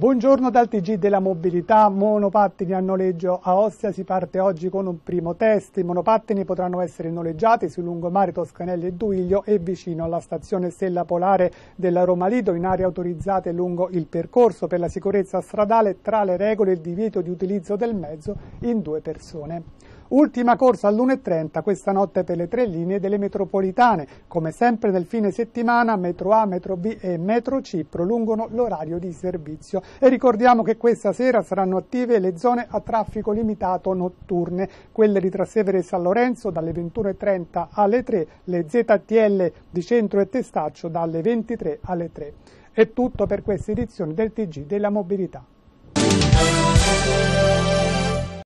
Buongiorno dal TG della mobilità, monopattini a noleggio a Ostia si parte oggi con un primo test, i monopattini potranno essere noleggiati sui lungomare Toscanelli e Duiglio e vicino alla stazione Stella Polare della Roma Lido in aree autorizzate lungo il percorso per la sicurezza stradale tra le regole il divieto di utilizzo del mezzo in due persone. Ultima corsa all'1.30 questa notte per le tre linee delle metropolitane. Come sempre nel fine settimana metro A, metro B e metro C prolungano l'orario di servizio. E ricordiamo che questa sera saranno attive le zone a traffico limitato notturne, quelle di Trassevere e San Lorenzo dalle 21.30 alle 3, le ZTL di Centro e Testaccio dalle 23 alle 3. È tutto per questa edizione del TG della mobilità.